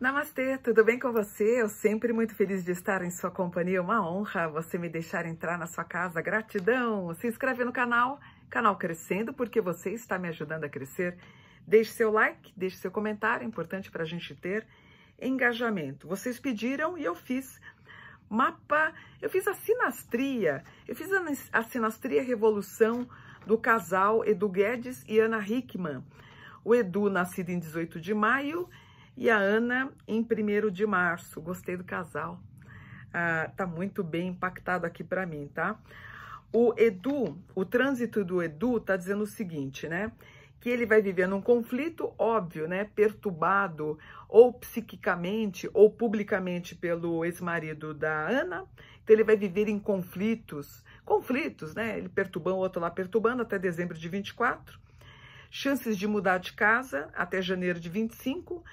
Namastê, tudo bem com você? Eu sempre muito feliz de estar em sua companhia, uma honra você me deixar entrar na sua casa, gratidão! Se inscreve no canal, canal crescendo, porque você está me ajudando a crescer. Deixe seu like, deixe seu comentário, é importante para a gente ter engajamento. Vocês pediram e eu fiz mapa, eu fiz a sinastria, eu fiz a, a sinastria revolução do casal Edu Guedes e Ana Hickman. O Edu, nascido em 18 de maio, e a Ana em 1 de março. Gostei do casal. Ah, tá muito bem impactado aqui para mim, tá? O Edu, o trânsito do Edu tá dizendo o seguinte, né? Que ele vai vivendo um conflito óbvio, né? Perturbado ou psiquicamente ou publicamente pelo ex-marido da Ana. Então ele vai viver em conflitos, conflitos, né? Ele perturbando o outro lá perturbando até dezembro de 24. Chances de mudar de casa até janeiro de 25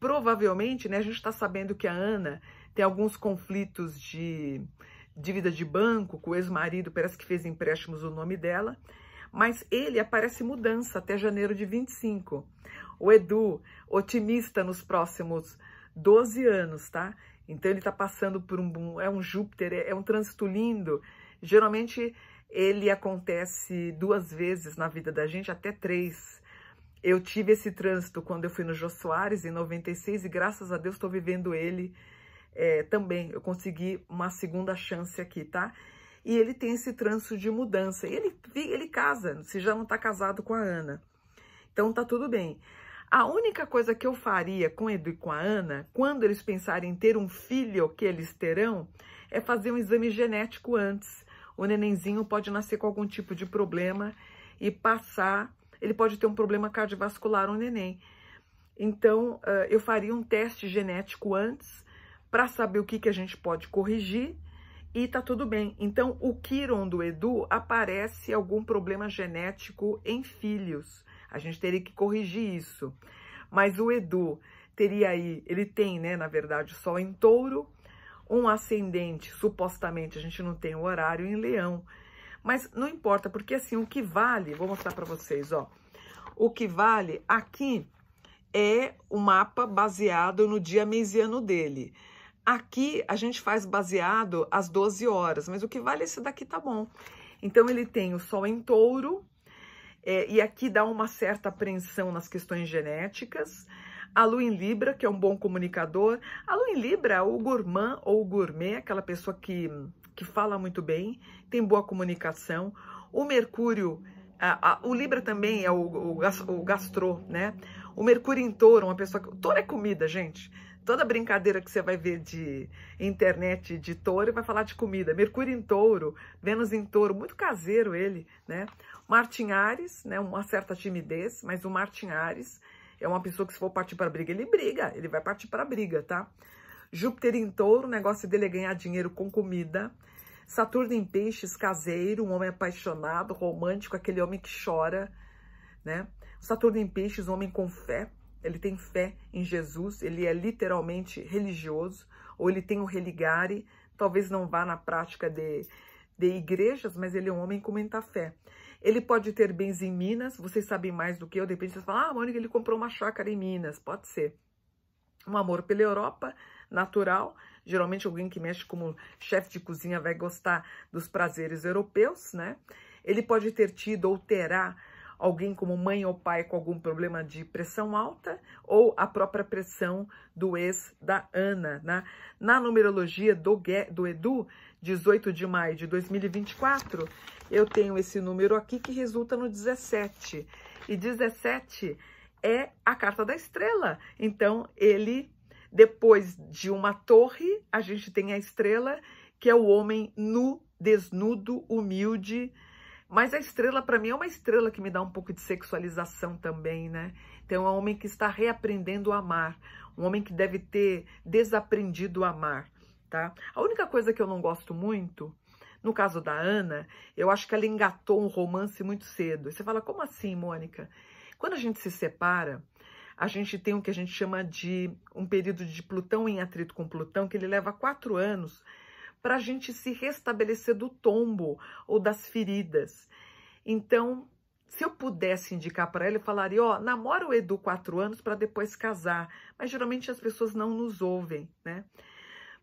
provavelmente, né, a gente está sabendo que a Ana tem alguns conflitos de dívida de banco com o ex-marido, parece que fez empréstimos no nome dela, mas ele aparece mudança até janeiro de 25. O Edu, otimista nos próximos 12 anos, tá? Então ele está passando por um, é um Júpiter, é, é um trânsito lindo. Geralmente ele acontece duas vezes na vida da gente, até três. Eu tive esse trânsito quando eu fui no Jô Soares, em 96, e graças a Deus estou vivendo ele é, também. Eu consegui uma segunda chance aqui, tá? E ele tem esse trânsito de mudança. E ele, ele casa, se já não está casado com a Ana. Então tá tudo bem. A única coisa que eu faria com Edu e com a Ana, quando eles pensarem em ter um filho que eles terão, é fazer um exame genético antes. O nenenzinho pode nascer com algum tipo de problema e passar ele pode ter um problema cardiovascular, um neném. Então, uh, eu faria um teste genético antes para saber o que, que a gente pode corrigir e tá tudo bem. Então, o Kiron do Edu aparece algum problema genético em filhos. A gente teria que corrigir isso. Mas o Edu teria aí, ele tem, né, na verdade, sol em touro, um ascendente, supostamente, a gente não tem o horário, em leão. Mas não importa, porque assim, o que vale, vou mostrar para vocês, ó. O que vale aqui é o mapa baseado no dia ano dele. Aqui a gente faz baseado às 12 horas, mas o que vale é esse daqui tá bom. Então ele tem o Sol em touro, é, e aqui dá uma certa apreensão nas questões genéticas. A Lua em Libra, que é um bom comunicador. A Lua em Libra, o gourmand ou o gourmet, aquela pessoa que que fala muito bem, tem boa comunicação. O Mercúrio, a, a, o Libra também é o, o, o né? O Mercúrio em touro, uma pessoa que. Touro é comida, gente. Toda brincadeira que você vai ver de internet de touro vai falar de comida. Mercúrio em touro, Vênus em touro, muito caseiro ele, né? Martin Ares, né? Uma certa timidez, mas o Martin Ares é uma pessoa que, se for partir para briga, ele briga, ele vai partir para briga, tá? Júpiter em touro, o negócio dele é ganhar dinheiro com comida. Saturno em peixes, caseiro, um homem apaixonado, romântico, aquele homem que chora, né? Saturno em peixes, um homem com fé, ele tem fé em Jesus, ele é literalmente religioso, ou ele tem o religare, talvez não vá na prática de, de igrejas, mas ele é um homem com muita fé. Ele pode ter bens em Minas, vocês sabem mais do que eu, de repente vocês falam, ah, Mônica, ele comprou uma chácara em Minas, pode ser. Um amor pela Europa, natural, Geralmente alguém que mexe como chefe de cozinha vai gostar dos prazeres europeus, né? Ele pode ter tido ou terá alguém como mãe ou pai com algum problema de pressão alta ou a própria pressão do ex da Ana. Né? Na numerologia do, do Edu, 18 de maio de 2024, eu tenho esse número aqui que resulta no 17. E 17 é a carta da estrela. Então, ele depois de uma torre, a gente tem a estrela, que é o homem nu, desnudo, humilde. Mas a estrela, para mim, é uma estrela que me dá um pouco de sexualização também, né? Então, é um homem que está reaprendendo a amar, um homem que deve ter desaprendido a amar, tá? A única coisa que eu não gosto muito no caso da Ana, eu acho que ela engatou um romance muito cedo. você fala, como assim, Mônica? Quando a gente se separa, a gente tem o que a gente chama de um período de Plutão em atrito com Plutão, que ele leva quatro anos para a gente se restabelecer do tombo ou das feridas. Então, se eu pudesse indicar para ela, eu falaria: ó, oh, namora o Edu quatro anos para depois casar. Mas geralmente as pessoas não nos ouvem, né?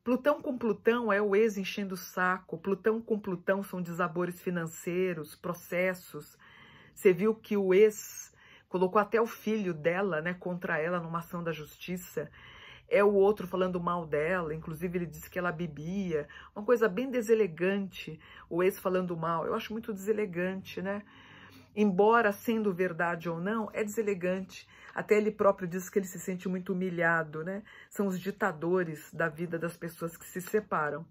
Plutão com Plutão é o ex enchendo o saco. Plutão com Plutão são desabores financeiros, processos. Você viu que o ex colocou até o filho dela, né, contra ela numa ação da justiça. É o outro falando mal dela, inclusive ele disse que ela bebia, uma coisa bem deselegante, o ex falando mal. Eu acho muito deselegante, né? Embora sendo verdade ou não, é deselegante. Até ele próprio diz que ele se sente muito humilhado, né? São os ditadores da vida das pessoas que se separam.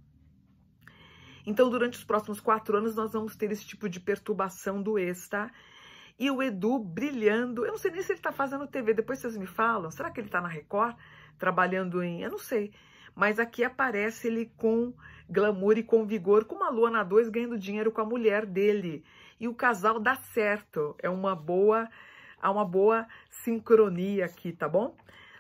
Então, durante os próximos quatro anos, nós vamos ter esse tipo de perturbação do ex, tá? E o Edu brilhando. Eu não sei nem se ele está fazendo TV, depois vocês me falam. Será que ele está na Record, trabalhando em. Eu não sei. Mas aqui aparece ele com glamour e com vigor, com uma lua na 2 ganhando dinheiro com a mulher dele. E o casal dá certo. É uma boa. Há uma boa sincronia aqui, tá bom?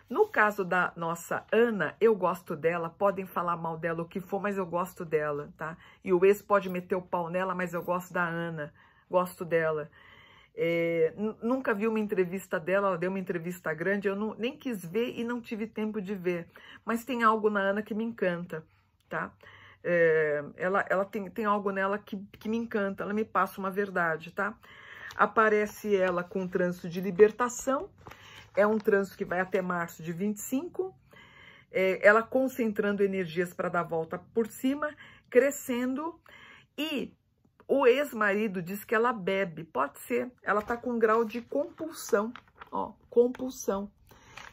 No caso da nossa Ana, eu gosto dela, podem falar mal dela o que for, mas eu gosto dela, tá? E o ex pode meter o pau nela, mas eu gosto da Ana, gosto dela. É, nunca vi uma entrevista dela, ela deu uma entrevista grande, eu não, nem quis ver e não tive tempo de ver. Mas tem algo na Ana que me encanta, tá? É, ela ela tem, tem algo nela que, que me encanta, ela me passa uma verdade, tá? Aparece ela com tranço de libertação, é um tranço que vai até março de 25, é, ela concentrando energias para dar a volta por cima, crescendo e o ex-marido diz que ela bebe. Pode ser, ela está com um grau de compulsão, ó, compulsão.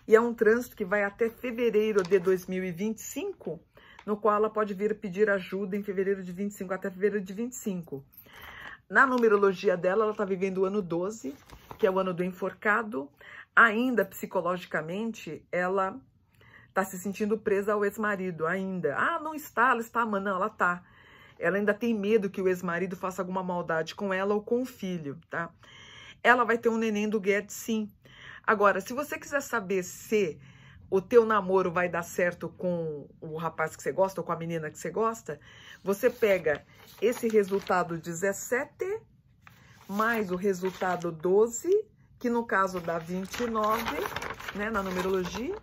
E é um trânsito que vai até fevereiro de 2025, no qual ela pode vir pedir ajuda em fevereiro de 25 até fevereiro de 25. Na numerologia dela, ela está vivendo o ano 12, que é o ano do enforcado. Ainda psicologicamente, ela está se sentindo presa ao ex-marido, ainda. Ah, não está, ela está amando. Não, ela tá? Ela ainda tem medo que o ex-marido faça alguma maldade com ela ou com o filho, tá? Ela vai ter um neném do Guedes, sim. Agora, se você quiser saber se o teu namoro vai dar certo com o rapaz que você gosta ou com a menina que você gosta, você pega esse resultado 17 mais o resultado 12, que no caso dá 29, né, na numerologia,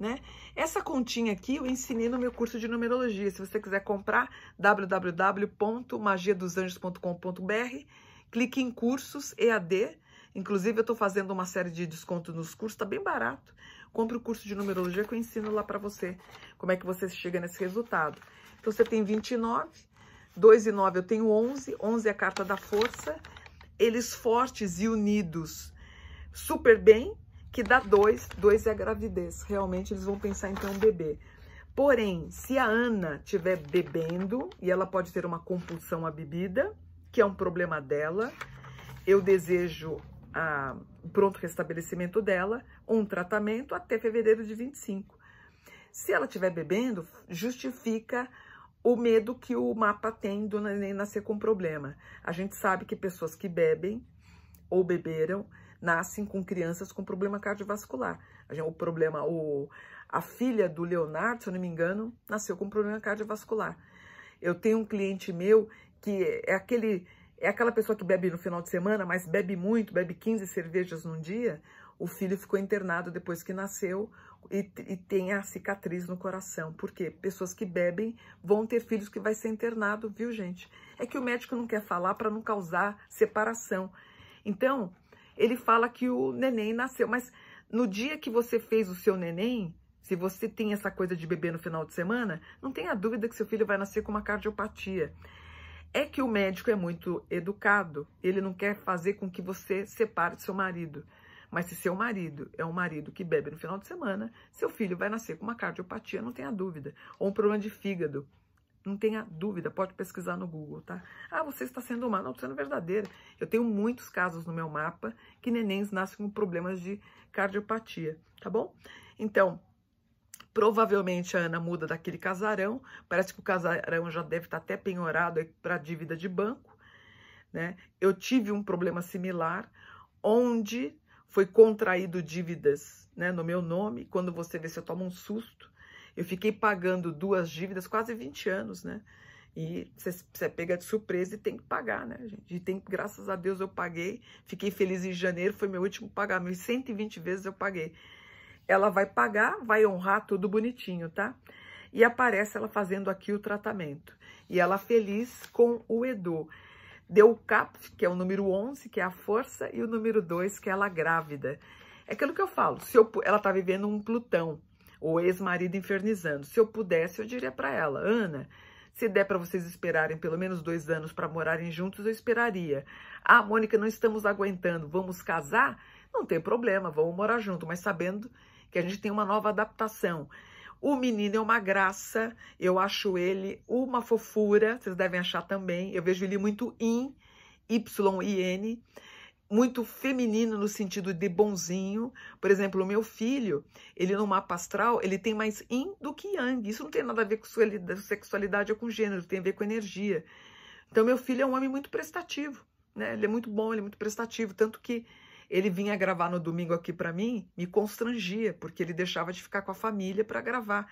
né? Essa continha aqui eu ensinei no meu curso de numerologia. Se você quiser comprar, www.magiadosanjos.com.br, clique em cursos EAD. Inclusive, eu estou fazendo uma série de descontos nos cursos, está bem barato. Compre o curso de numerologia que eu ensino lá para você como é que você chega nesse resultado. Então, você tem 29, 2 e 9 eu tenho 11, 11 é a carta da força. Eles fortes e unidos super bem, que dá dois, dois é gravidez. Realmente eles vão pensar em ter um bebê. Porém, se a Ana estiver bebendo e ela pode ter uma compulsão à bebida, que é um problema dela, eu desejo a, o pronto restabelecimento dela, um tratamento até fevereiro de 25. Se ela estiver bebendo, justifica o medo que o mapa tem do neném nascer com problema. A gente sabe que pessoas que bebem ou beberam nascem com crianças com problema cardiovascular. O problema, o, a filha do Leonardo, se eu não me engano, nasceu com problema cardiovascular. Eu tenho um cliente meu que é aquele é aquela pessoa que bebe no final de semana, mas bebe muito, bebe 15 cervejas num dia. O filho ficou internado depois que nasceu e, e, tem a cicatriz no coração. Porque pessoas que bebem vão ter filhos que vai ser internado, viu, gente? É que o médico não quer falar para não causar separação. Então, ele fala que o neném nasceu. Mas no dia que você fez o seu neném, se você tem essa coisa de beber no final de semana, não tenha dúvida que seu filho vai nascer com uma cardiopatia. É que o médico é muito educado, ele não quer fazer com que você separe do seu marido. Mas se seu marido é um marido que bebe no final de semana, seu filho vai nascer com uma cardiopatia, não tenha dúvida, ou um problema de fígado. Não tenha dúvida, pode pesquisar no Google, tá? Ah, você está sendo má. Não, estou sendo verdadeira. Eu tenho muitos casos no meu mapa que nenéns nascem com problemas de cardiopatia, tá bom? Então, provavelmente a Ana muda daquele casarão. Parece que o casarão já deve estar tá até penhorado para dívida de banco, né? Eu tive um problema similar, onde foi contraído dívidas né, no meu nome. Quando você vê, você toma um susto eu fiquei pagando duas dívidas quase 20 anos, né? E você pega de surpresa e tem que pagar, né, gente? E tem, graças a Deus eu paguei. Fiquei feliz em janeiro, foi meu último pagamento. 120 vezes eu paguei. Ela vai pagar, vai honrar tudo bonitinho, tá? E aparece ela fazendo aqui o tratamento. E ela feliz com o Edu. Deu o CAP, que é o número 11, que é a força, e o número 2, que é ela grávida. É aquilo que eu falo, se eu, ela tá vivendo um Plutão ou ex-marido infernizando. Se eu pudesse, eu diria para ela, Ana, se der para vocês esperarem pelo menos dois anos para morarem juntos, eu esperaria. Ah, Mônica, não estamos aguentando, vamos casar? Não tem problema, vamos morar junto, mas sabendo que a gente tem uma nova adaptação. O menino é uma graça, eu acho ele uma fofura, vocês devem achar também. Eu vejo ele muito in, Y-I-N muito feminino no sentido de bonzinho. Por exemplo, o meu filho, ele no mapa astral, ele tem mais yin do que yang. Isso não tem nada a ver com sexualidade ou com gênero, tem a ver com energia. Então, meu filho é um homem muito prestativo, né? Ele é muito bom, ele é muito prestativo, tanto que ele vinha gravar no domingo aqui para mim, me constrangia, porque ele deixava de ficar com a família para gravar.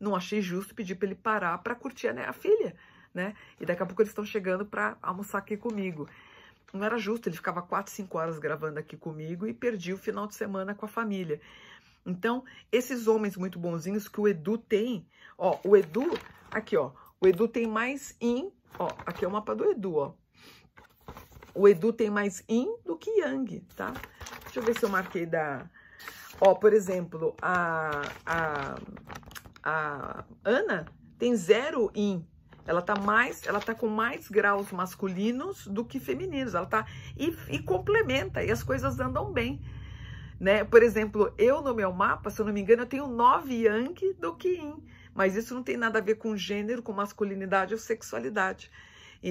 Não achei justo pedir para ele parar para curtir né, a filha, né? E daqui a pouco eles estão chegando para almoçar aqui comigo não era justo, ele ficava quatro, cinco horas gravando aqui comigo e perdi o final de semana com a família. Então, esses homens muito bonzinhos que o Edu tem, ó, o Edu, aqui, ó, o Edu tem mais in, ó, aqui é o mapa do Edu, ó. O Edu tem mais in do que yang, tá? Deixa eu ver se eu marquei da... Ó, por exemplo, a, a, a Ana tem zero in ela tá mais, ela tá com mais graus masculinos do que femininos. Ela tá e, e complementa e as coisas andam bem. Né? Por exemplo, eu no meu mapa, se eu não me engano, eu tenho nove yang do que yin, mas isso não tem nada a ver com gênero, com masculinidade ou sexualidade. E,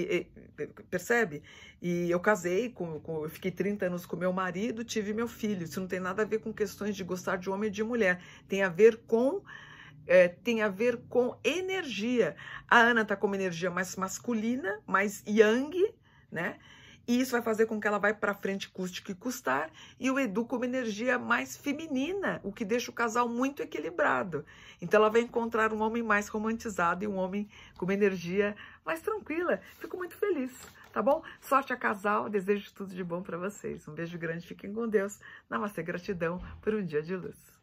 e, percebe? E eu casei, com, com, eu fiquei 30 anos com meu marido, tive meu filho. Isso não tem nada a ver com questões de gostar de homem e de mulher. Tem a ver com é, tem a ver com energia. A Ana tá com uma energia mais masculina, mais yang, né? E isso vai fazer com que ela vá para frente, custe o que custar, e o Edu com uma energia mais feminina, o que deixa o casal muito equilibrado. Então ela vai encontrar um homem mais romantizado e um homem com uma energia mais tranquila. Fico muito feliz, tá bom? Sorte a casal, desejo tudo de bom para vocês. Um beijo grande, fiquem com Deus. Namastê, gratidão por um dia de luz.